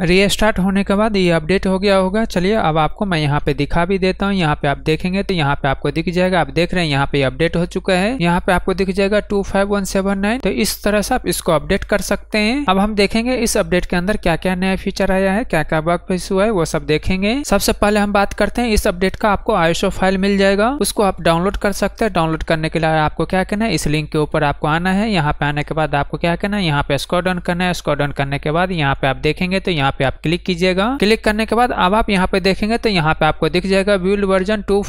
restart होने के बाद ये अपडेट हो गया होगा चलिए अब आपको मैं यहाँ पे दिखा भी देता हूँ यहाँ पे आप देखेंगे तो यहाँ पे आपको दिख जाएगा आप देख रहे हैं यहाँ पे अपडेट हो चुका है यहाँ पे आपको दिख जाएगा two five one seven nine तो इस तरह से आप इसको अपडेट कर सकते हैं अब हम देखेंगे इस अपडेट के अंदर क्या क्या नया फीचर आया है क्या क्या वर्क फेस हुआ है वो सब देखेंगे सबसे पहले हम बात करते हैं इस अपडेट का आपको आयुषो फाइल मिल जाएगा उसको आप डाउनलोड कर सकते हैं डाउनलोड करने के लिए आपको क्या कहना है इस लिंक के ऊपर आपको आना है यहाँ पे आने के बाद आपको क्या कहना है यहाँ पे स्कॉ करना है स्कॉ करने के बाद यहाँ पे आप देखेंगे तो यहाँ यहाँ पे आप क्लिक कीजिएगा क्लिक करने के बाद अब आप यहाँ पे देखेंगे तो यहाँ पे आपको दिख जाएगा बिल्ड वर्जन टू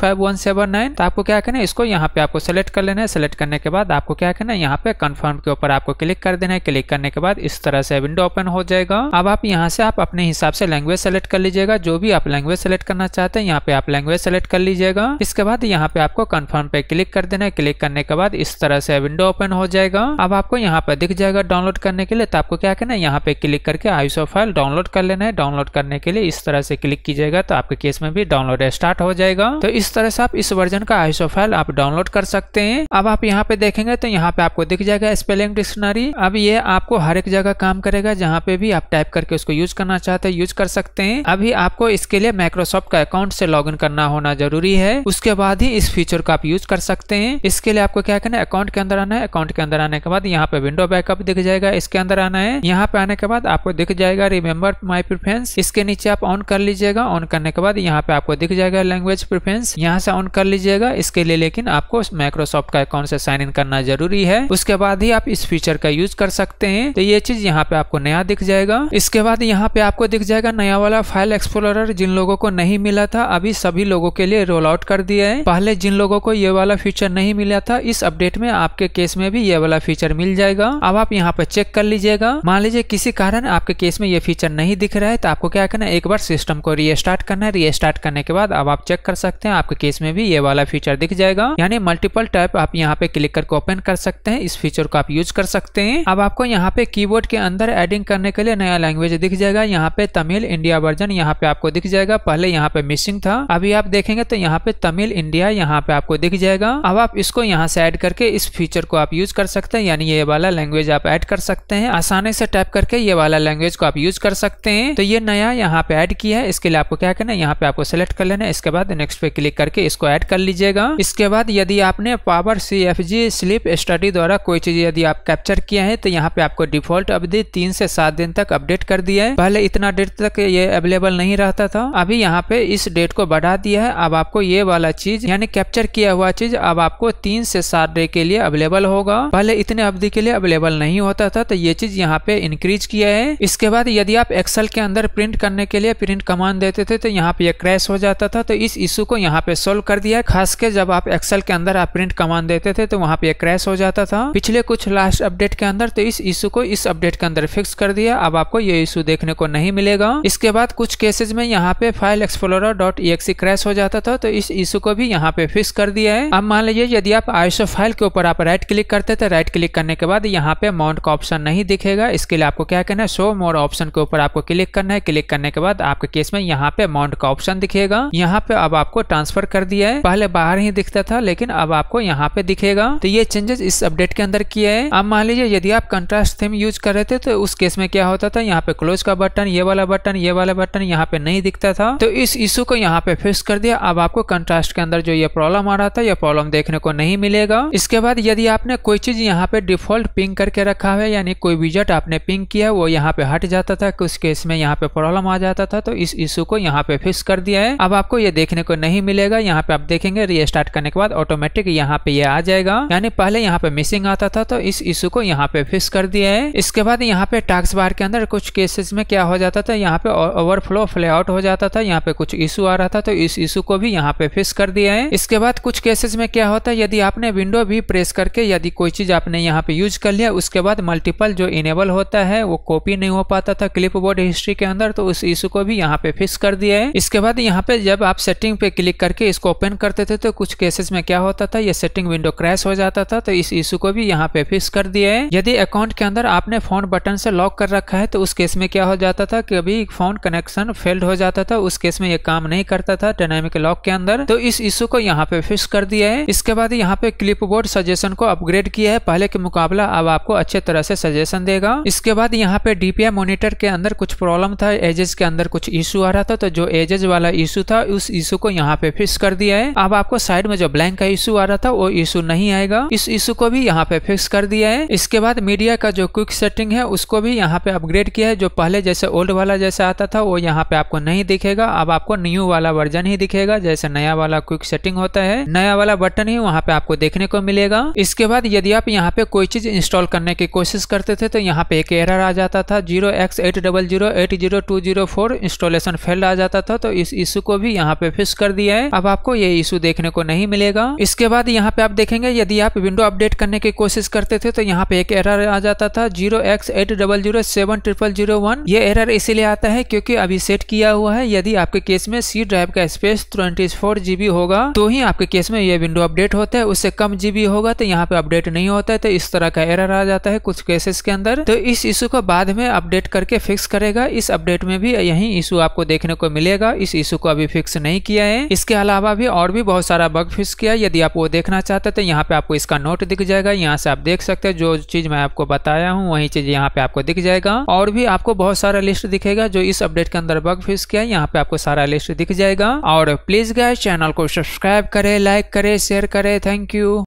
तो आपको क्या करना है इसको यहाँ पे आपको सेलेक्ट कर लेना है सेलेक्ट करने के बाद आपको क्या करना है यहाँ पे कन्फर्म के ऊपर आपको क्लिक कर देना है क्लिक करने के बाद इस तरह से विंडो ओपन हो जाएगा अब आप यहाँ से आप अपने हिसाब से लैंग्वेज सेलेक्ट कर लीजिएगा जो भी आप लैंग्वेज सेलेक्ट करना चाहते हैं यहाँ पे आप लैंग्वेज सेलेक्ट कर लीजिएगा इसके बाद यहाँ पे आपको कन्फर्म पे क्लिक कर देना है क्लिक करने के बाद इस तरह से विंडो ओपन हो जाएगा अब आपको यहाँ पे दिख जाएगा डाउनलोड करने के लिए तो आपको क्या करना है यहाँ पे क्लिक करके आयुषो फाइल डाउनलोड कर लेना है डाउनलोड करने के लिए इस तरह से क्लिक कीजिएगा तो आपके केस में भी डाउनलोड स्टार्ट हो जाएगा तो इस तरह से आप इस वर्जन का आईसो फाइल आप डाउनलोड कर सकते हैं अब आप यहाँ पे देखेंगे तो यहाँ पे आपको दिख जाएगा स्पेलिंग डिक्शनरी अब ये आपको हर एक जगह काम करेगा जहाँ पे भी आप टाइप करके उसको यूज करना चाहते हैं यूज कर सकते हैं अभी आपको इसके लिए माइक्रोसॉफ्ट का अकाउंट से लॉग करना होना जरूरी है उसके बाद ही इस फीचर को आप यूज कर सकते हैं इसके लिए आपको क्या करना है अकाउंट के अंदर आना है अकाउंट के अंदर आने के बाद यहाँ पे विंडो बैकअप दिख जाएगा इसके अंदर आना है यहाँ पे आने के बाद आपको दिख जाएगा रिमेम्बर माई प्रिफरेंस इसके नीचे आप ऑन कर लीजिएगा ऑन करने के बाद यहाँ पे आपको दिख जाएगा लैंग्वेज प्रिफरेंस यहाँ से ऑन कर लीजिएगा इसके लिए लेकिन आपको माइक्रोसॉफ्ट का अकाउंट से साइन इन करना जरूरी है उसके बाद ही आप इस फीचर का यूज कर सकते हैं तो ये चीज यहाँ पे आपको नया दिख जाएगा इसके बाद यहाँ पे आपको दिख जाएगा नया वाला फाइल एक्सप्लोरर जिन लोगों को नहीं मिला था अभी सभी लोगों के लिए रोल आउट कर दिया है पहले जिन लोगों को ये वाला फीचर नहीं मिला था इस अपडेट में आपके केस में भी ये वाला फीचर मिल जाएगा अब आप यहाँ पे चेक कर लीजिएगा मान लीजिए किसी कारण आपके केस में ये फीचर नहीं नहीं दिख रहा है तो आपको क्या करना है एक बार सिस्टम को रीस्टार्ट करना है रीस्टार्ट करने के बाद अब आप चेक कर सकते हैं आपके केस में भी ये वाला फीचर दिख जाएगा यानी मल्टीपल टाइप आप यहाँ पे क्लिक करके ओपन कर सकते हैं इस फीचर को आप यूज कर सकते हैं अब आपको यहाँ पे की के अंदर एडिंग करने के लिए नया लैंग्वेज दिख जाएगा यहाँ पे तमिल इंडिया वर्जन यहाँ पे आपको दिख जाएगा पहले यहाँ पे मिसिंग था अभी आप देखेंगे तो यहाँ पे तमिल इंडिया यहाँ पे आपको दिख जाएगा अब आप इसको यहाँ से एड करके इस फीचर को आप यूज कर सकते हैं यानी ये वाला लैंग्वेज आप एड कर सकते हैं आसानी से टाइप करके ये वाला लैंग्वेज को आप यूज कर सकते सकते हैं तो ये नया यहाँ पे ऐड किया है इसके लिए आपको क्या करना है यहाँ पे आपको सेलेक्ट कर लेना है इसके बाद नेक्स्ट पे क्लिक करके इसको ऐड कर लीजिएगा इसके बाद यदि आपने power C F G sleep study द्वारा कोई चीज यदि आप कैप्चर किया है तो यहाँ पे आपको डिफॉल्ट अवधि तीन से सात दिन तक अपडेट कर दिया है पहले इतना डेट तक ये अवेलेबल नहीं रहता था अभी यहाँ पे इस डेट को बढ़ा दिया है अब आपको ये वाला चीज यानी कैप्चर किया हुआ चीज अब आपको तीन से सात डे के लिए अवेलेबल होगा पहले इतने अवधि के लिए अवेलेबल नहीं होता था तो ये चीज यहाँ पे इंक्रीज किया है इसके बाद यदि आप एक्सेल के अंदर प्रिंट करने के लिए प्रिंट कमांड देते थे तो यहाँ पे ये क्रैश हो जाता था तो इस इशू को यहाँ पे सोल्व कर दिया है खास के जब आप एक्सेल के अंदर आप प्रिंट कमांड देते थे तो वहाँ पे ये क्रैश हो जाता था पिछले कुछ लास्ट अपडेट के अंदर तो इस इशू को इस अपडेट के अंदर फिक्स कर दिया अब आपको ये इशू देखने को नहीं मिलेगा इसके बाद कुछ केसेज में यहाँ पे फाइल एक्सप्लोर डॉट क्रैश हो जाता था तो इस इशू को भी यहाँ पे फिक्स कर दिया है अब मान लीजिए यदि आप आयुषो फाइल के ऊपर आप राइट क्लिक करते थे राइट क्लिक करने के बाद यहाँ पे माउंट का ऑप्शन नहीं दिखेगा इसके लिए आपको क्या कहना है शो मोर ऑप्शन के ऊपर आपको क्लिक करना है क्लिक करने के बाद आपके केस में यहाँ पे अमाउंट का ऑप्शन दिखेगा यहाँ पे अब आपको ट्रांसफर कर दिया है पहले बाहर ही दिखता था लेकिन अब आपको यहाँ पे दिखेगा तो ये चेंजेस इस अपडेट के अंदर किया है अब मान लीजिए यदि आप कंट्रास्ट थीम यूज कर रहे थे तो उस केस में क्या होता था यहाँ पे क्लोज का बटन ये वाला बटन ये वाला बटन यहाँ पे नहीं दिखता था तो इस इशू को यहाँ पे फिक्स कर दिया अब आपको कंट्रास्ट के अंदर जो ये प्रॉब्लम आ रहा था यह प्रॉब्लम देखने को नहीं मिलेगा इसके बाद यदि आपने कोई चीज यहाँ पे डिफॉल्ट पिंक करके रखा है यानी कोई विजट आपने पिंक किया वो यहाँ पे हट जाता था कुछ केस में यहाँ पे प्रॉब्लम आ जाता था तो इस इशू को यहाँ पे फिक्स कर दिया है अब आपको ये देखने को नहीं मिलेगा यहाँ पे आप देखेंगे रिस्टार्ट करने के बाद ऑटोमेटिक यहाँ पे ये आ जाएगा यानी पहले यहाँ पे मिसिंग आता था तो इस इशू को यहाँ पे फिक्स कर दिया है इसके बाद यहाँ पे टास्क बार के अंदर कुछ केसेस में क्या हो जाता था यहाँ पे ओवरफ्लो फ्लेआउट हो जाता था यहाँ पे कुछ इशू आ रहा था तो इस इशू को भी यहाँ पे फिक्स कर दिया है इसके बाद कुछ केसेस में क्या होता है यदि आपने विंडो भी प्रेस करके यदि कोई चीज आपने यहाँ पे यूज कर लिया उसके बाद मल्टीपल जो इनेबल होता है वो कॉपी नहीं हो पाता था क्लिप कीबोर्ड हिस्ट्री के अंदर तो उस इशू को भी यहाँ पे फिक्स कर दिया है इसके बाद यहाँ पे जब आप सेटिंग पे क्लिक करके इसको ओपन करते थे तो कुछ केसेस में क्या होता था ये सेटिंग विंडो क्रैश हो जाता था तो इस इशू को भी यहाँ पे फिक्स कर दिया है यदि अकाउंट के अंदर आपने फोन बटन से लॉक कर रखा है तो उस केस में क्या हो जाता था कभी फोन कनेक्शन फेल्ड हो जाता था उस केस में ये काम नहीं करता था डायनेमिक लॉक के अंदर तो इस इशू को यहाँ पे फिक्स कर दिया है इसके बाद यहाँ पे क्लिप सजेशन को अपग्रेड किया है पहले के मुकाबला अब आपको अच्छे तरह से सजेशन देगा इसके बाद यहाँ पे डीपीआई मॉनिटर के अंदर कुछ प्रॉब्लम था एजेस के अंदर कुछ इशू आ रहा था तो जो एजेस वाला इशू था उस इशू को यहाँ पे फिक्स कर दिया है अब आपको साइड में जो ब्लैंक का इशू आ रहा था वो इशू नहीं आएगा इस इशू को भी यहाँ पे फिक्स कर दिया है इसके बाद मीडिया का जो क्विक सेटिंग है उसको भी यहाँ पे अपग्रेड किया है जो पहले जैसे ओल्ड वाला जैसे आता था वो यहाँ पे आपको नहीं दिखेगा अब आपको न्यू वाला वर्जन ही दिखेगा जैसे नया वाला क्विक सेटिंग होता है नया वाला बटन ही वहाँ पे आपको देखने को मिलेगा इसके बाद यदि आप यहाँ पे कोई चीज इंस्टॉल करने की कोशिश करते थे तो यहाँ पे एक एरर आ जाता था zero X eight double zero eight zero two zero four installation failed आ जाता था तो इस इशू को भी यहाँ पे फिक्स कर दिया है अब आपको ये इशू देखने को नहीं मिलेगा इसके बाद यहाँ पे आप देखेंगे यदि आप विंडो अपडेट करने की कोशिश करते थे तो यहाँ पे एक एरर आ जाता था zero X eight double zero seven triple zero one ये एरर इसीलिए आता है क्योंकि अभी सेट किया हुआ है यदि आपके केस में सी ड्राइव का स्पेस ट्वेंटी फोर जीबी होगा तो ही आपके केस में ये विंडो अपडेट होता है उससे कम जीबी होगा तो यहाँ पे अपडेट नहीं होता है तो इस तरह का एरर आ जाता है कुछ केसेस के अंदर तो इस इशू को बाद में अपडेट करके फिक्स कर करेगा इस अपडेट में भी यही इशू आपको देखने को मिलेगा इस इशू को अभी फिक्स नहीं किया है इसके अलावा भी और भी बहुत सारा बग फिक्स किया यदि आप वो देखना चाहते तो यहाँ पे आपको इसका नोट दिख जाएगा यहाँ से आप देख सकते हैं जो चीज मैं आपको बताया हूँ वही चीज यहाँ पे आपको दिख जाएगा और भी आपको बहुत सारा लिस्ट दिखेगा जो इस अपडेट के अंदर बग फिक्स किया है यहाँ पे आपको सारा लिस्ट दिख जाएगा और प्लीज गाय चैनल को सब्सक्राइब करे लाइक करे शेयर करे थैंक यू